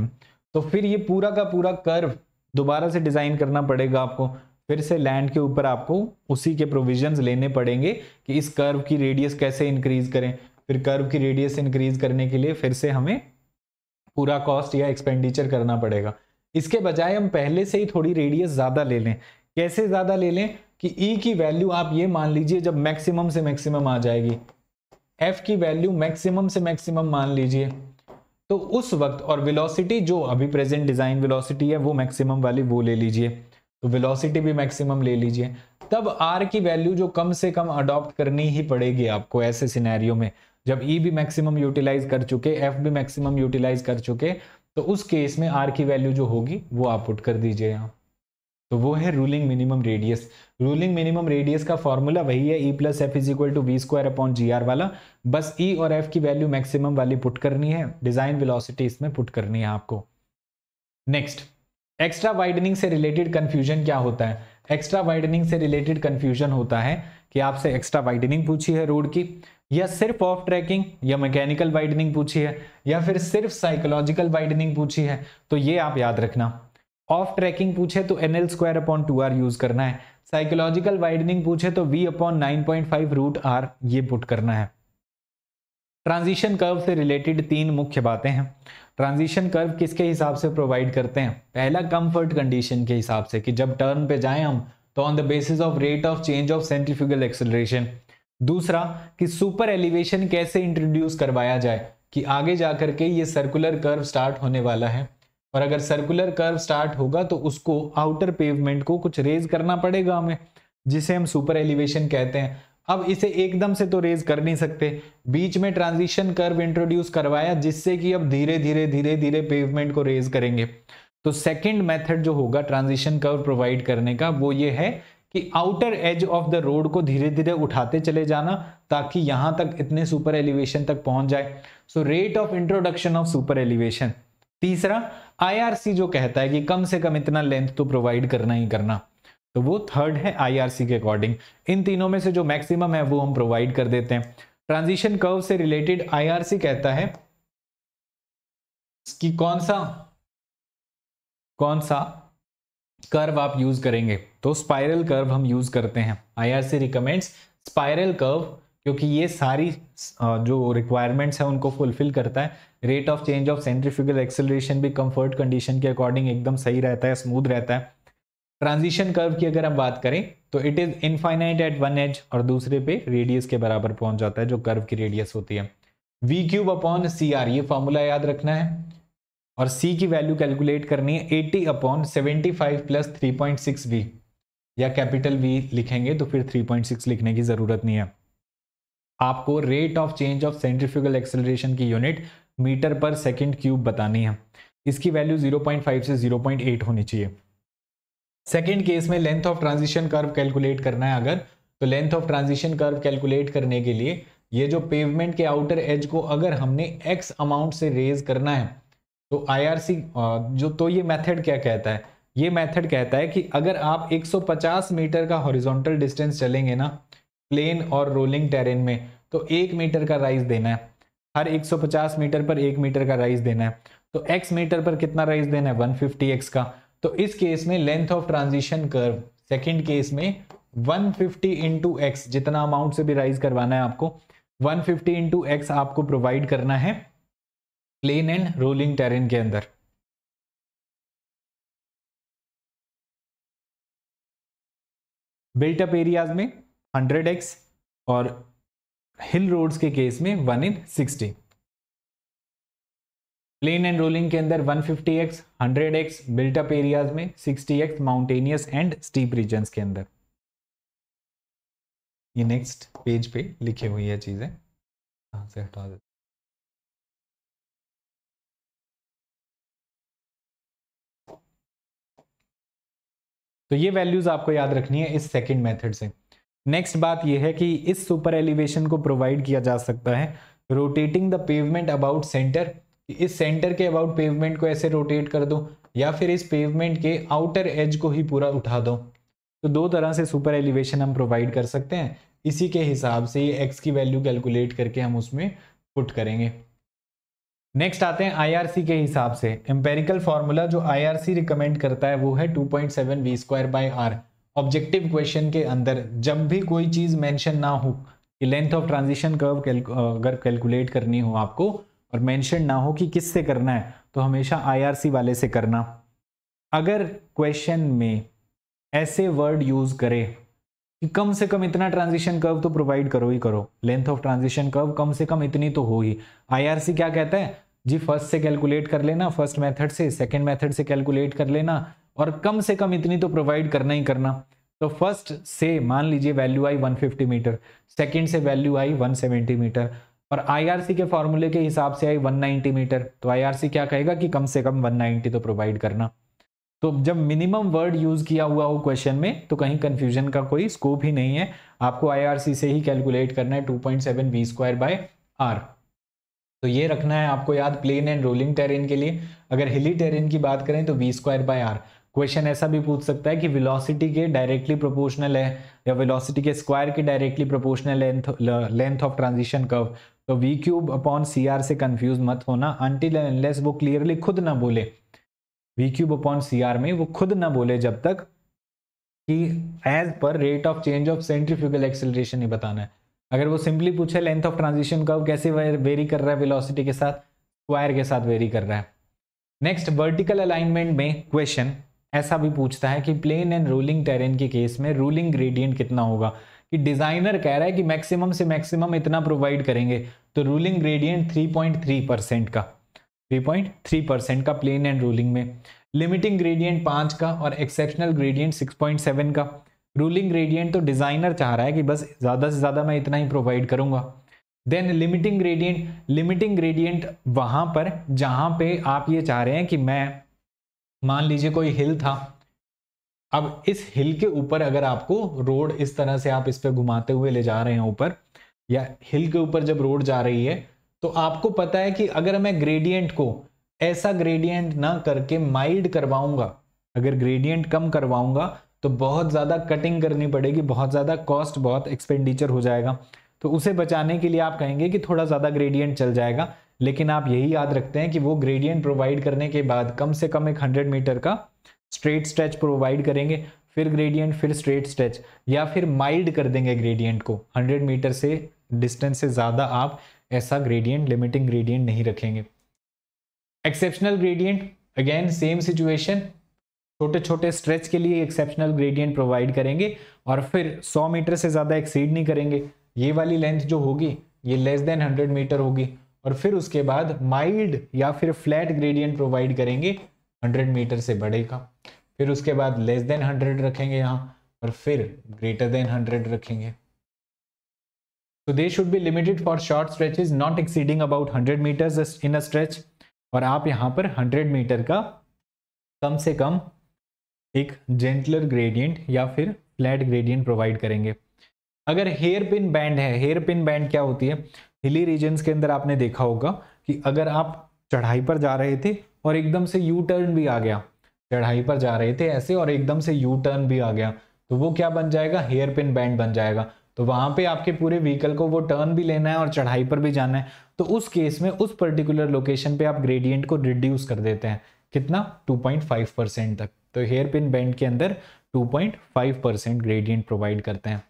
तो फिर ये पूरा का पूरा कर्व दोबारा से डिज़ाइन करना पड़ेगा आपको फिर से लैंड के ऊपर आपको उसी के प्रोविजंस लेने पड़ेंगे कि इस कर्व की रेडियस कैसे इंक्रीज करें फिर कर्व की रेडियस इंक्रीज करने के लिए फिर से हमें पूरा कॉस्ट या एक्सपेंडिचर करना पड़ेगा इसके बजाय हम पहले से ही थोड़ी रेडियस ज़्यादा ले लें कैसे ज़्यादा ले लें कि ई e की वैल्यू आप ये मान लीजिए जब मैक्सिमम से मैक्सिमम आ जाएगी एफ की वैल्यू मैक्सिमम से मैक्सिमम मान लीजिए तो उस वक्त और वेलोसिटी जो अभी प्रेजेंट डिजाइन वेलोसिटी है वो मैक्सिमम वाली वो ले लीजिए तो वेलोसिटी भी मैक्सिमम ले लीजिए तब आर की वैल्यू जो कम से कम अडॉप्ट करनी ही पड़ेगी आपको ऐसे सिनेरियो में जब ई e भी मैक्सिमम यूटिलाइज कर चुके एफ भी मैक्सिमम यूटिलाइज कर चुके तो उस केस में आर की वैल्यू जो होगी वो आप पुट कर दीजिए यहाँ तो वो है ruling minimum radius ruling minimum radius का फॉर्मूला वही है E plus F is equal to V square upon G R वाला बस ई e और एफ की वैल्यू मैक्सिमम वाली पुट करनी है डिजाइन वेलोसिटी इसमें पुट करनी है आपको नेक्स्ट एक्स्ट्रा वाइडनिंग से रिलेटेड कन्फ्यूजन क्या होता है एक्स्ट्रा वाइडनिंग से रिलेटेड कन्फ्यूजन होता है कि आपसे एक्स्ट्रा वाइडनिंग पूछी है रोड की या सिर्फ ऑफ ट्रैकिंग या मैकेनिकल वाइडनिंग पूछी है या फिर सिर्फ साइकोलॉजिकल वाइडनिंग पूछी है तो ये आप याद रखना ऑफ ट्रैकिंग पूछे तो N L square upon two R use करना है साइकोलॉजिकल वाइडनिंग पूछे तो V upon nine point five root R ये पुट करना है ट्रांजिशन कर्व से रिलेटेड तीन मुख्य बातें हैं ट्रांजिशन कर्व किसके हिसाब से प्रोवाइड करते हैं पहला कंफर्ट कंडीशन के हिसाब से कि जब टर्न पे जाएं हम तो on the basis of rate of change of centrifugal acceleration दूसरा कि सुपर एलिवेशन कैसे इंट्रोड्यूस करवाया जाए कि आगे जा करके ये सर्कुलर कर्व स्टार्ट होने वाला है और अगर सर्कुलर कर्व स्टार्ट होगा तो उसको आउटर पेवमेंट को कुछ रेज करना पड़ेगा हमें जिसे हम सुपर एलिवेशन कहते हैं अब इसे एकदम से तो रेज कर नहीं सकते बीच में ट्रांजिशन कर्व इंट्रोड्यूस करवाया जिससे कि अब धीरे धीरे धीरे धीरे पेवमेंट को रेज करेंगे तो सेकेंड मेथड जो होगा ट्रांजिशन कर्व प्रोवाइड करने का वो ये है कि outer edge of the road को धीरे धीरे उठाते चले जाना ताकि यहां तक इतने सुपर एलिवेशन तक पहुंच जाए so rate of introduction of super elevation तीसरा आईआरसी जो कहता है कि कम से कम इतना लेंथ तो प्रोवाइड करना ही करना तो वो थर्ड है आईआरसी के अकॉर्डिंग इन तीनों में से जो मैक्सिमम है वो हम प्रोवाइड कर देते हैं ट्रांजिशन कर्व से रिलेटेड आईआरसी कहता है कि कौन सा कौन सा कर्व आप यूज करेंगे तो स्पाइरल कर्व हम यूज करते हैं आईआरसी रिकमेंड्स स्पाइरल कर्व क्योंकि ये सारी जो रिक्वायरमेंट्स हैं उनको फुलफिल करता है rate of change of centrifugal acceleration भी कंफर्ट कंडीशन के अकॉर्डिंग एकदम सही रहता है स्मूथ रहता है ट्रांजिशन कर्व की अगर हम बात करें तो it is infinite at one edge और दूसरे पे रेडियस के बराबर पहुंच जाता है जो कर्व की रेडियस होती है V cube upon C R ये फॉर्मूला याद रखना है और सी की वैल्यू कैलकुलेट करनी है eighty upon seventy five plus three point six V या कैपिटल वी लिखेंगे तो फिर थ्री पॉइंट सिक्स लिखने की ज़रूरत नहीं है आपको rate of change of centrifugal acceleration की unit metre per second cube बतानी है इसकी वैल्यू 0.5 से 0.8 होनी चाहिए सेकंड केस में length of transition curve calculate करना है अगर तो length of transition curve calculate करने के लिए ये जो पेवमेंट के आउटर एज को अगर हमने एक्स अमाउंट से रेज करना है तो आई जो तो ये मैथड क्या कहता है ये मैथड कहता है कि अगर आप एक मीटर का हॉरिजोंटल डिस्टेंस चलेंगे ना प्लेन और रोलिंग टेरेन में तो एक मीटर का राइज देना है हर 150 मीटर पर एक मीटर का राइज देना है तो x मीटर पर कितना राइज देना है 150x का तो इस केस में length of transition curve second case में 150 फिफ्टी इंटू एक्स जितना अमाउंट से भी राइज करवाना है आपको 150 फिफ्टी इंटू एक्स आपको प्रोवाइड करना है प्लेन एंड रोलिंग टेरेन के अंदर बिल्टअप एरियाज में हंड्रेड एक्स और हिल रोड्स के केस में one in sixty plain and rolling के अंदर 150x, 100x, x built up areas में 60x, mountainous and steep reason के अंदर ये नेक्स्ट पेज पे लिखे हुई है चीजें से हटा देते तो ये वैल्यूज आपको याद रखनी है इस सेकंड मेथड से नेक्स्ट बात यह है कि इस सुपर एलिवेशन को प्रोवाइड किया जा सकता है rotating the pavement about centre इस सेंटर के अबाउट पेवमेंट को ऐसे रोटेट कर दो या फिर इस पेवमेंट के आउटर एज को ही पूरा उठा दो तो दो तरह से सुपर एलिवेशन हम प्रोवाइड कर सकते हैं इसी के हिसाब से ये एक्स की वैल्यू कैलकुलेट करके हम उसमें पुट करेंगे नेक्स्ट आते हैं आईआरसी के हिसाब से एम्पेरिकल फॉर्मूला जो आईआरसी रिकमेंड करता है वो है 2.7 point seven V square by R objective question के अंदर जब भी कोई चीज़ मेंशन ना हो कि लेंथ ऑफ ट्रांजिशन कर्व अगर कैलकुलेट करनी हो आपको और मेंशन ना हो कि किससे करना है तो हमेशा आईआरसी वाले से करना अगर क्वेश्चन में ऐसे वर्ड यूज़ करे कि कम से कम इतना ट्रांजिशन कर्व तो प्रोवाइड करो ही करो लेंथ ऑफ ट्रांजिशन कर्व कम से कम इतनी तो हो ही आई क्या कहता है जी फर्स्ट से कैलकुलेट कर लेना फर्स्ट मेथड से सेकंड मेथड से कैलकुलेट कर लेना और कम से कम इतनी तो प्रोवाइड करना ही करना तो फर्स्ट से मान लीजिए वैल्यू आई 150 मीटर सेकंड से वैल्यू आई 170 मीटर और आईआरसी के फॉर्मूले के हिसाब से आई 190 मीटर तो आईआरसी क्या कहेगा कि कम से कम 190 तो प्रोवाइड करना तो जब मिनिमम वर्ड यूज किया हुआ हो क्वेश्चन में तो कहीं कंफ्यूजन का कोई स्कोप ही नहीं है आपको आई से ही कैलकुलेट करना है two point seven V square by R तो ये रखना है आपको याद प्लेन एंड रोलिंग टेरेन के लिए अगर हिली टेरेन की बात करें तो V square by R question ऐसा भी पूछ सकता है कि वेलोसिटी के डायरेक्टली प्रोपोर्शनल है या वेलोसिटी के स्क्वायर के directly proportional length length of transition curve तो V cube upon C R से कंफ्यूज मत होना अंटिल एनलेस वो क्लियरली खुद ना बोले V cube upon C R में वो खुद ना बोले जब तक कि as per rate of change of centrifugal acceleration ही बताना है अगर वो सिंपली पूछे लेंथ ऑफ ट्रांजिशन कर्व कैसे वेरी कर रहा है वेलोसिटी के साथ स्क्वायर के साथ वेरी कर रहा है नेक्स्ट वर्टिकल अलाइनमेंट में क्वेश्चन ऐसा भी पूछता है कि प्लेन एंड रूलिंग टेरेन के केस में रूलिंग ग्रेडियंट कितना होगा कि डिज़ाइनर कह रहा है कि मैक्सिमम से मैक्सिमम इतना प्रोवाइड करेंगे तो रूलिंग ग्रेडियंट 3.3 परसेंट का 3.3 परसेंट का प्लेन एंड रूलिंग में लिमिटिंग ग्रेडियंट पांच का और एक्सेप्शनल ग्रेडियंट 6.7 का रूलिंग ग्रेडियंट तो डिज़ाइनर चाह रहा है कि बस ज़्यादा से ज़्यादा मैं इतना ही प्रोवाइड करूंगा then limiting gradient limiting gradient वहां पर जहां पे आप ये चाह रहे हैं कि मैं मान लीजिए कोई हिल था अब इस हिल के ऊपर अगर आपको रोड इस तरह से आप इस पर घुमाते हुए ले जा रहे हैं ऊपर या हिल के ऊपर जब रोड जा रही है तो आपको पता है कि अगर मैं ग्रेडियंट को ऐसा ग्रेडियंट ना करके माइल्ड करवाऊंगा अगर ग्रेडियंट कम करवाऊंगा तो बहुत ज़्यादा कटिंग करनी पड़ेगी बहुत ज़्यादा कॉस्ट बहुत एक्सपेंडिचर हो जाएगा तो उसे बचाने के लिए आप कहेंगे कि थोड़ा ज़्यादा ग्रेडियंट चल जाएगा लेकिन आप यही याद रखते हैं कि वो ग्रेडियंट प्रोवाइड करने के बाद कम से कम एक हंड्रेड मीटर का स्ट्रेट स्ट्रेच प्रोवाइड करेंगे फिर ग्रेडियंट फिर स्ट्रेट स्ट्रेच या फिर माइल्ड कर देंगे ग्रेडियंट को हंड्रेड मीटर से डिस्टेंस से ज़्यादा आप ऐसा ग्रेडियंट लिमिटिंग ग्रेडियंट नहीं रखेंगे exceptional gradient again same situation छोटे छोटे स्ट्रेच के लिए एक्सेप्शनल ग्रेडियंट प्रोवाइड करेंगे और फिर 100 मीटर से ज़्यादा एक्सीड नहीं करेंगे ये वाली लेंथ जो होगी ये लेस देन 100 मीटर होगी और फिर उसके बाद माइल्ड या फिर फ्लैट ग्रेडियंट प्रोवाइड करेंगे 100 मीटर से बड़े का फिर उसके बाद लेस देन 100 रखेंगे यहाँ और फिर ग्रेटर देन 100 रखेंगे तो they should be limited for short stretches not exceeding about 100 metre in a और आप यहाँ पर 100 मीटर का कम से कम एक जेंटलर ग्रेडियंट या फिर फ्लैट ग्रेडियंट प्रोवाइड करेंगे अगर हेयर पिन बैंड है हेयर पिन बैंड क्या होती है हिली रीजन्स के अंदर आपने देखा होगा कि अगर आप चढ़ाई पर जा रहे थे और एकदम से यू टर्न भी आ गया चढ़ाई पर जा रहे थे ऐसे और एकदम से यू टर्न भी आ गया तो वो क्या बन जाएगा हेयर पिन बैंड बन जाएगा तो वहां पे आपके पूरे व्हीकल को वो टर्न भी लेना है और चढ़ाई पर भी जाना है तो उस केस में उस पर्टिकुलर लोकेशन पे आप ग्रेडियंट को रिड्यूस कर देते हैं कितना 2.5 परसेंट तक तो हेयर पिन बैंड के अंदर 2.5 परसेंट ग्रेडियंट प्रोवाइड करते हैं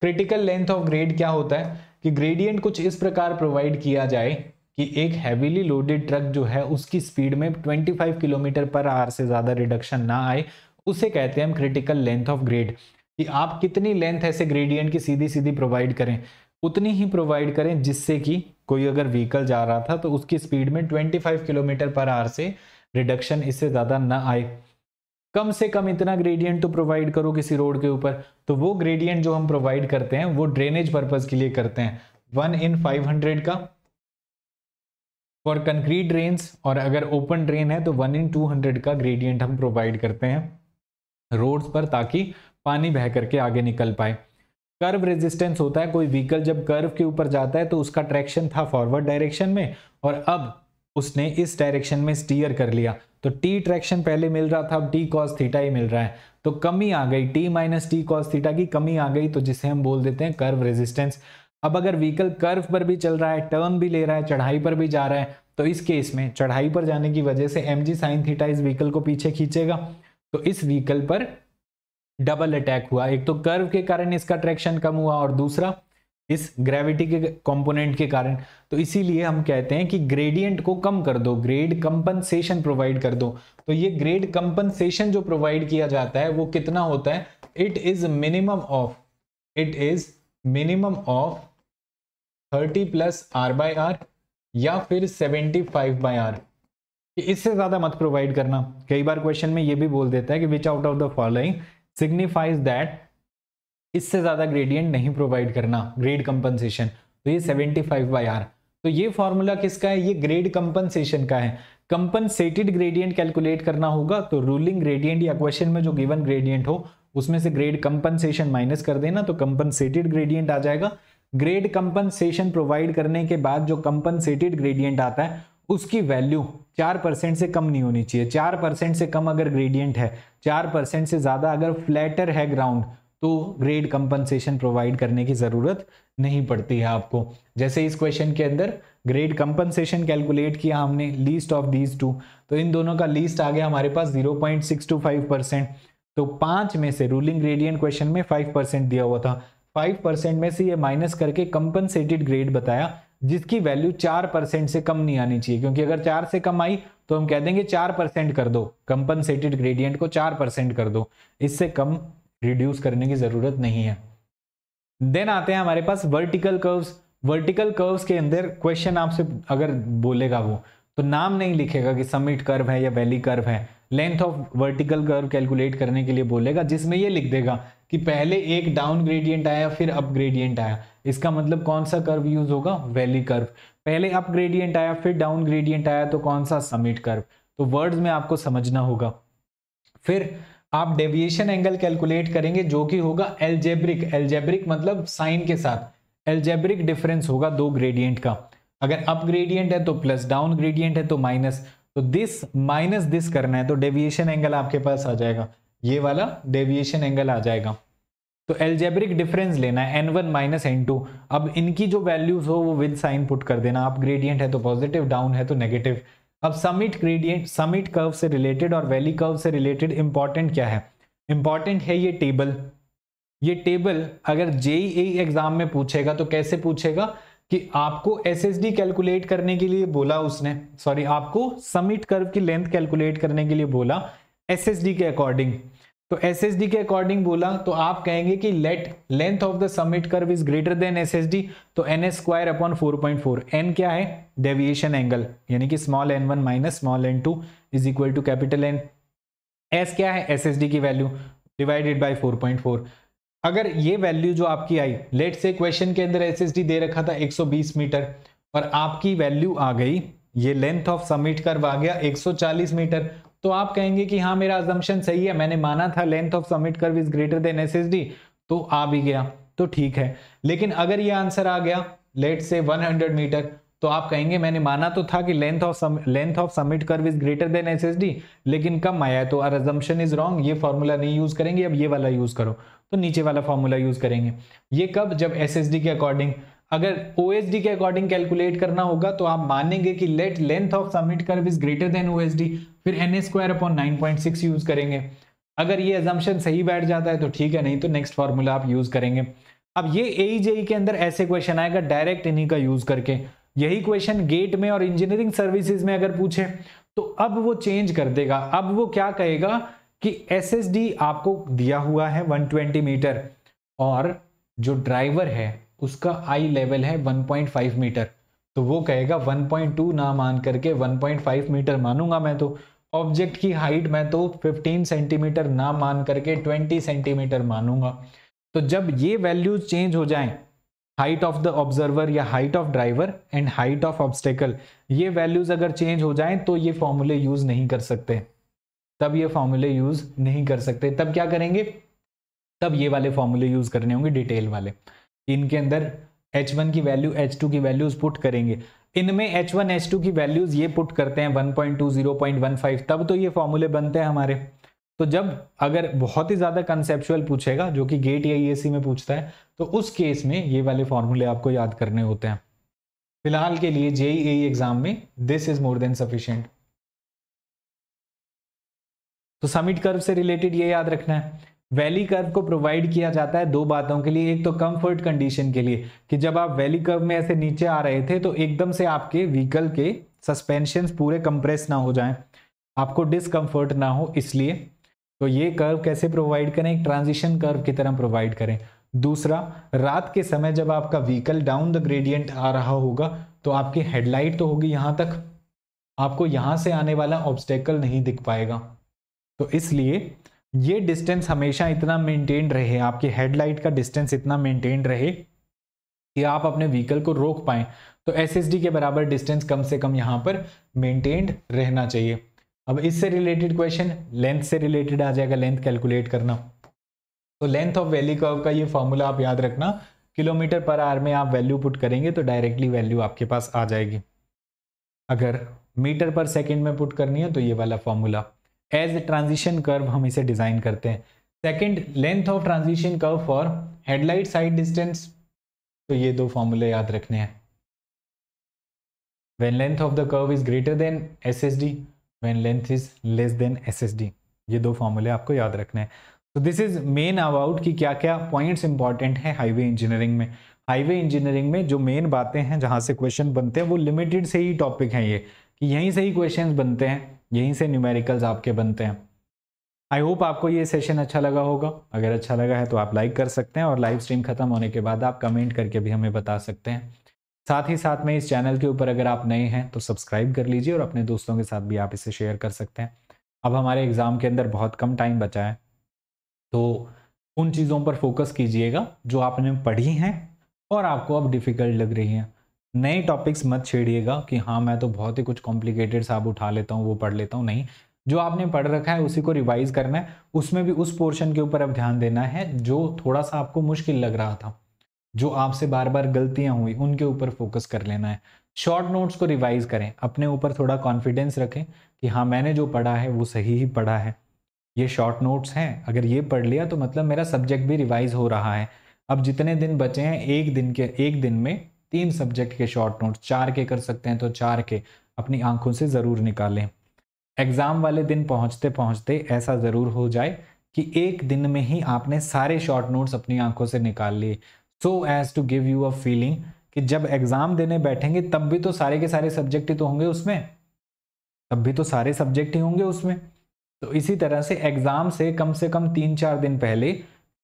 क्रिटिकल लेंथ ऑफ ग्रेड क्या होता है कि ग्रेडियंट कुछ इस प्रकार प्रोवाइड किया जाए कि एक हैवीली लोडेड ट्रक जो है उसकी स्पीड में 25 किलोमीटर पर आर से ज़्यादा रिडक्शन ना आए उसे कहते हैं हम क्रिटिकल लेंथ ऑफ ग्रेड कि आप कितनी लेंथ ऐसे ग्रेडियंट की सीधी सीधी प्रोवाइड करें उतनी ही प्रोवाइड करें जिससे कि कोई अगर व्हीकल जा रहा था तो उसकी स्पीड में 25 किलोमीटर पर आर से रिडक्शन इससे ज़्यादा ना आए कम से कम इतना ग्रेडियंट तो प्रोवाइड करो किसी रोड के ऊपर तो वो ग्रेडियंट जो हम प्रोवाइड करते हैं वो ड्रेनेज पर्पज के लिए करते हैं वन इन फाइव हंड्रेड का फॉर कंक्रीट ड्रेन्स और अगर ओपन ड्रेन है तो वन इन टू हंड्रेड का ग्रेडियंट हम प्रोवाइड करते हैं रोड्स पर ताकि पानी बह करके आगे निकल पाए कर्व रेजिस्टेंस होता है कोई व्हीकल जब कर्व के ऊपर जाता है तो उसका ट्रैक्शन था फॉरवर्ड डायरेक्शन में और अब उसने इस डायरेक्शन में स्टीयर कर लिया तो टी ट्रैक्शन पहले मिल रहा था अब टी कॉस थीटा ही मिल रहा है तो कमी आ गई T minus T cos theta की कमी आ गई तो जिसे हम बोल देते हैं कर्व रेजिस्टेंस अब अगर व्हीकल कर्व पर भी चल रहा है टर्न भी ले रहा है चढ़ाई पर भी जा रहा है तो इस केस में चढ़ाई पर जाने की वजह से एम जी साइन थीटा इस व्हीकल को पीछे खींचेगा तो इस व्हीकल पर डबल अटैक हुआ एक तो कर्व के कारण इसका ट्रैक्शन कम हुआ और दूसरा इस ग्रेविटी के कंपोनेंट के कारण तो इसीलिए हम कहते हैं कि ग्रेडियंट को कम कर दो ग्रेड कंपनसेशन प्रोवाइड कर दो तो ये ग्रेड कंपनसेशन जो प्रोवाइड किया जाता है वो कितना होता है it is minimum of it is minimum of thirty plus R by R या फिर सेवेंटी फाइव बाय आर इससे ज्यादा मत प्रोवाइड करना कई बार क्वेश्चन में ये भी बोल देता है कि which out of the following signifies that इससे ज़्यादा ग्रेडियंट नहीं प्रोवाइड करना ग्रेड कंपनसेशन तो ये सेवेंटी फाइव बाई आर तो ये फॉर्मूला किसका है ये ग्रेड कंपनसेशन का है कंपनसेटेड ग्रेडियंट कैलकुलेट करना होगा तो रूलिंग ग्रेडियंट या क्वेश्चन में जो गिवन ग्रेडियंट हो उसमें से ग्रेड कंपनसेशन माइनस कर देना तो कंपनसेटेड ग्रेडियंट आ जाएगा ग्रेड कंपनसेशन प्रोवाइड करने के बाद जो कंपनसेटेड ग्रेडियंट आता है उसकी वैल्यू चार परसेंट से कम नहीं होनी चाहिए चार परसेंट से कम अगर ग्रेडियंट है चार परसेंट से ज़्यादा अगर फ्लैटर है ग्राउंड तो ग्रेड कंपनसेशन प्रोवाइड करने की ज़रूरत नहीं पड़ती है आपको जैसे इस क्वेश्चन के अंदर ग्रेड कंपनसेशन कैलकुलेट किया हमने लीस्ट ऑफ दीज टू तो इन दोनों का लीस्ट आ गया हमारे पास 0.625 परसेंट तो पांच में से रूलिंग ग्रेडियंट क्वेश्चन में फाइव परसेंट दिया हुआ था फाइव परसेंट में से ये माइनस करके कंपनसेटेड ग्रेड बताया जिसकी वैल्यू चार परसेंट से कम नहीं आनी चाहिए क्योंकि अगर चार से कम आई तो हम कह देंगे चार परसेंट कर दो कंपनसेटेड ग्रेडियंट को चार परसेंट कर दो इससे कम रिड्यूस करने की ज़रूरत नहीं है देन आते हैं हमारे पास वर्टिकल कर्व्स वर्टिकल कर्व्स के अंदर क्वेश्चन आपसे अगर बोलेगा वो तो नाम नहीं लिखेगा कि समिट कर्व है या वैली कर्व है length of vertical curve calculate करने के लिए बोलेगा जिसमें ये लिख देगा कि पहले एक डाउन ग्रेडियंट आया फिर अप ग्रेडियंट आया इसका मतलब कौन सा कर्व यूज होगा वैली कर्व पहले अप ग्रेडियंट आया फिर डाउन ग्रेडियंट आया तो कौन सा समिट कर्व तो वर्ड्स में आपको समझना होगा फिर आप डेविएशन एंगल कैलकुलेट करेंगे जो कि होगा एलजेब्रिक एलजेब्रिक मतलब साइन के साथ एलजेब्रिक डिफरेंस होगा दो ग्रेडियंट का अगर अप ग्रेडियंट है तो प्लस डाउन ग्रेडियंट है तो माइनस तो दिस माइनस दिस करना है तो डेविएशन एंगल आपके पास आ जाएगा ये वाला डेविएशन एंगल आ जाएगा तो एल्जेब्रिक डिफरेंस लेना है N one minus N two अब इनकी जो वैल्यूज हो वो विद साइन पुट कर देना आप ग्रेडियंट है तो पॉजिटिव डाउन है तो नेगेटिव अब समिट ग्रेडियंट समिट कर्व से रिलेटेड और वैली कर्व से रिलेटेड इंपॉर्टेंट क्या है इंपॉर्टेंट है ये टेबल ये टेबल अगर जेई एग्जाम e में पूछेगा तो कैसे पूछेगा कि आपको एस एस डी कैलकुलेट करने के लिए बोला उसने सॉरी आपको समिट कर्व की लेंथ कैलकुलेट करने के लिए बोला एस एस डी के अकॉर्डिंग तो एस के अकॉर्डिंग बोला तो आप कहेंगे कि let length of the summit curve is greater than S तो N S square upon four point four N क्या है डेविएशन एंगल यानी कि small N one minus small N two is equal to capital N S क्या है एस की value divided by four point four अगर ये वैल्यू जो आपकी आई लेट से क्वेश्चन के अंदर एस दे रखा था 120 मीटर और आपकी वैल्यू आ गई ये लेंथ ऑफ समिट कर्व आ गया 140 मीटर तो आप कहेंगे कि हाँ मेरा अजम्पन सही है मैंने माना था length of submit curve is greater than SSD तो आ भी गया तो ठीक है लेकिन अगर ये आंसर आ गया लेट से 100 मीटर तो आप कहेंगे मैंने माना तो था कि length of length of submit curve is greater than SSD लेकिन कम आया तो आर अजम्पन इज रॉन्ग ये फॉर्मूला नहीं यूज करेंगे अब ये वाला यूज करो तो नीचे वाला फॉर्मूला यूज करेंगे ये कब जब एस के अकॉर्डिंग अगर ओ के अकॉर्डिंग कैलकुलेट करना होगा तो आप मानेंगे कि let length of submit curve is greater than ओ फिर N A square upon nine point six use करेंगे अगर ये एजम्पन सही बैठ जाता है तो ठीक है नहीं तो नेक्स्ट फॉर्मूला आप यूज करेंगे अब ये ए e e के अंदर ऐसे क्वेश्चन आएगा डायरेक्ट इन्हीं का यूज करके यही क्वेश्चन गेट में और इंजीनियरिंग सर्विसेज में अगर पूछे तो अब वो चेंज कर देगा अब वो क्या कहेगा कि एस आपको दिया हुआ है 120 मीटर और जो ड्राइवर है उसका आई लेवल है 1.5 मीटर तो वो कहेगा 1.2 ना मान करके 1.5 मीटर मानूंगा मैं तो ऑब्जेक्ट की हाइट मैं तो 15 सेंटीमीटर ना मान करके 20 सेंटीमीटर मानूंगा तो जब ये वैल्यूज चेंज हो जाएं हाइट ऑफ द ऑब्जर्वर या height of driver and height of obstacle ये वैल्यूज अगर चेंज हो जाएं तो ये फॉर्मूले यूज नहीं कर सकते तब ये फॉर्मूले यूज नहीं कर सकते तब क्या करेंगे तब ये वाले फॉर्मूले यूज करने होंगे डिटेल वाले इनके अंदर H1 की वैल्यू H2 की वैल्यूज पुट करेंगे इनमें H1 H2 की वैल्यूज ये पुट करते हैं 1.2 0.15 तब तो ये फॉर्मूले बनते हैं हमारे तो जब अगर बहुत ही ज़्यादा कंसेप्चुअल पूछेगा जो कि गेट या ईएससी में पूछता है तो उस केस में ये वाले फॉर्मूले आपको याद करने होते हैं फिलहाल के लिए जेई एग्जाम e में this is more than sufficient तो समिट कर्व से रिलेटेड ये याद रखना है वैली कर्व को प्रोवाइड किया जाता है दो बातों के लिए एक तो कंफर्ट कंडीशन के लिए कि जब आप वैली कर्व में ऐसे नीचे आ रहे थे तो एकदम से आपके व्हीकल के सस्पेंशन पूरे कंप्रेस ना हो जाएं आपको डिसकंफर्ट ना हो इसलिए तो ये कर्व कैसे प्रोवाइड करें एक ट्रांजिशन कर्व की तरह प्रोवाइड करें दूसरा रात के समय जब आपका व्हीकल डाउन द ग्रेडियंट आ रहा होगा तो आपकी हेडलाइट तो होगी यहां तक आपको यहां से आने वाला ऑब्स्टेकल नहीं दिख पाएगा तो इसलिए ये डिस्टेंस हमेशा इतना मेंटेन रहे आपकी हेडलाइट का डिस्टेंस इतना मेंटेन रहे कि आप अपने व्हीकल को रोक पाए तो एस के बराबर डिस्टेंस कम से कम यहाँ पर मेंटेन्ड रहना चाहिए अब इससे रिलेटेड क्वेश्चन लेंथ से रिलेटेड आ जाएगा लेंथ कैलकुलेट करना तो लेंथ ऑफ वैली कर्व का ये फॉर्मूला आप याद रखना किलोमीटर पर आर में आप वैल्यू पुट करेंगे तो डायरेक्टली वैल्यू आपके पास आ जाएगी अगर मीटर पर सेकंड में पुट करनी है तो ये वाला formula as a transition curve हम इसे डिज़ाइन करते हैं second length of transition curve for headlight sight distance तो ये दो फॉर्मूले याद रखने हैं when length of the curve is greater than S S D when length is less than S S D ये दो फॉर्मूले आपको याद रखने हैं तो दिस इज मेन अबाउट कि क्या क्या पॉइंट्स इंपॉर्टेंट है हाईवे इंजीनियरिंग में हाईवे इंजीनियरिंग में जो मेन बातें हैं जहां से क्वेश्चन बनते हैं वो लिमिटेड से ही टॉपिक हैं ये कि यहीं से ही क्वेश्चन बनते हैं यहीं से न्यूमेरिकल्स आपके बनते हैं आई होप आपको ये सेशन अच्छा लगा होगा अगर अच्छा लगा है तो आप लाइक कर सकते हैं और लाइव स्ट्रीम खत्म होने के बाद आप कमेंट करके भी हमें बता सकते हैं साथ ही साथ में इस चैनल के ऊपर अगर आप नए हैं तो सब्सक्राइब कर लीजिए और अपने दोस्तों के साथ भी आप इसे शेयर कर सकते हैं अब हमारे एग्ज़ाम के अंदर बहुत कम टाइम बचा है तो उन चीज़ों पर फोकस कीजिएगा जो आपने पढ़ी हैं और आपको अब डिफ़िकल्ट लग रही हैं नए टॉपिक्स मत छेड़िएगा कि हाँ मैं तो बहुत ही कुछ कॉम्प्लिकेटेड साहब उठा लेता हूँ वो पढ़ लेता हूँ नहीं जो आपने पढ़ रखा है उसी को रिवाइज करना है उसमें भी उस पोर्शन के ऊपर अब ध्यान देना है जो थोड़ा सा आपको मुश्किल लग रहा था जो आपसे बार बार गलतियां हुई उनके ऊपर फोकस कर लेना है शॉर्ट नोट्स को रिवाइज करें अपने ऊपर थोड़ा कॉन्फिडेंस रखें कि हाँ मैंने जो पढ़ा है वो सही ही पढ़ा है ये शॉर्ट नोट्स हैं अगर ये पढ़ लिया तो मतलब मेरा सब्जेक्ट भी रिवाइज हो रहा है अब जितने दिन बचे हैं एक दिन के एक दिन में तीन सब्जेक्ट के शॉर्ट नोट चार के कर सकते हैं तो चार के अपनी आंखों से ज़रूर निकालें एग्ज़ाम वाले दिन पहुंचते पहुंचते ऐसा ज़रूर हो जाए कि एक दिन में ही आपने सारे शॉर्ट नोट्स अपनी आंखों से निकाल लिए so as to give you a feeling कि जब एग्ज़ाम देने बैठेंगे तब भी तो सारे के सारे सब्जेक्ट ही तो होंगे उसमें तब भी तो सारे सब्जेक्ट ही होंगे उसमें तो इसी तरह से एग्ज़ाम से कम से कम तीन चार दिन पहले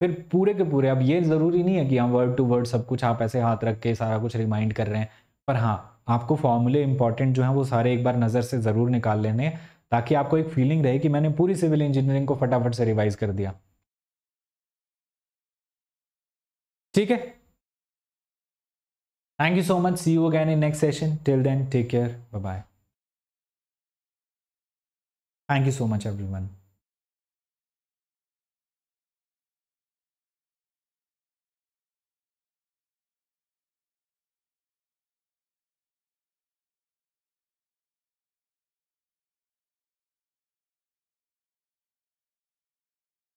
फिर पूरे के पूरे अब ये ज़रूरी नहीं है कि हम वर्ड टू वर्ड सब कुछ आप ऐसे हाथ रख के सारा कुछ रिमाइंड कर रहे हैं पर हाँ आपको फॉर्मूले इंपॉर्टेंट जो हैं वो सारे एक बार नज़र से ज़रूर निकाल लेने ताकि आपको एक फीलिंग रहे कि मैंने पूरी सिविल इंजीनियरिंग को फटाफट से रिवाइज कर दिया ठीक है thank you so much see you again in next session till then take care bye bye thank you so much everyone